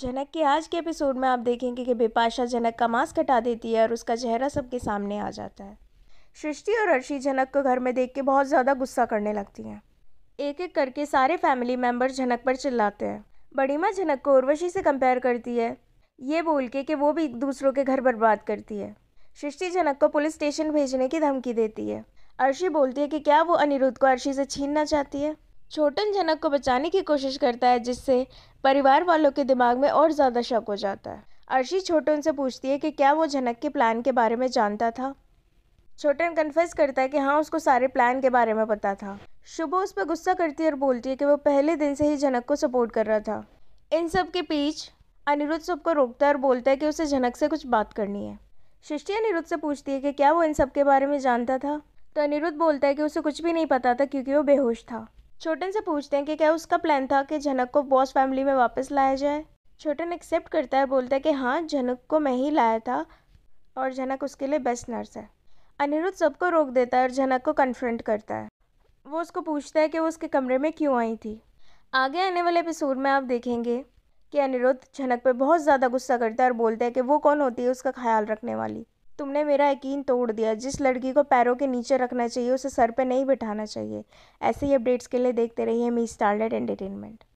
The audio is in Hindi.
जनक के आज के एपिसोड में आप देखेंगे कि बिपाशा जनक का मांस हटा देती है और उसका चेहरा सबके सामने आ जाता है सृष्टि और अर्शी जनक को घर में देख के बहुत ज़्यादा गुस्सा करने लगती हैं एक एक करके सारे फैमिली मेम्बर जनक पर चिल्लाते हैं बड़ी माँ जनक को उर्वशी से कंपेयर करती है ये बोल के कि वो भी दूसरों के घर बर्बाद करती है सृष्टि जनक को पुलिस स्टेशन भेजने की धमकी देती है अर्शी बोलती है कि क्या वो अनिरुद्ध को अर्शी से छीनना चाहती है छोटन जनक को बचाने की कोशिश करता है जिससे परिवार वालों के दिमाग में और ज़्यादा शक हो जाता है अर्शी छोटन से पूछती है कि क्या वो जनक के प्लान के बारे में जानता था छोटन कन्फेस करता है कि हाँ उसको सारे प्लान के बारे में पता था शुभ उस पर गुस्सा करती है और बोलती है कि वो पहले दिन से ही जनक को सपोर्ट कर रहा था इन सब के बीच अनिरुद्ध सबको रोकता है और बोलता है कि उसे जनक से कुछ बात करनी है सृष्टि अनिरुद्ध से पूछती है कि क्या वो इन सब के बारे में जानता था तो अनिरुद्ध बोलता है कि उसे कुछ भी नहीं पता था क्योंकि वो बेहोश था छोटन से पूछते हैं कि क्या उसका प्लान था कि झनक को बॉस फैमिली में वापस लाया जाए छोटन एक्सेप्ट करता है बोलता है कि हाँ झनक को मैं ही लाया था और झनक उसके लिए बेस्ट नर्स है अनिरुद्ध सबको रोक देता है और झनक को कन्फ्रंट करता है वो उसको पूछता है कि वो उसके कमरे में क्यों आई थी आगे आने वाले एपिसोड में आप देखेंगे कि अनिरुद्ध झनक पर बहुत ज़्यादा गुस्सा करता है और बोलता है कि वो कौन होती है उसका ख्याल रखने वाली तुमने मेरा यकीन तोड़ दिया जिस लड़की को पैरों के नीचे रखना चाहिए उसे सर पे नहीं बिठाना चाहिए ऐसे ही अपडेट्स के लिए देखते रहिए मी स्टारलेट एंटरटेनमेंट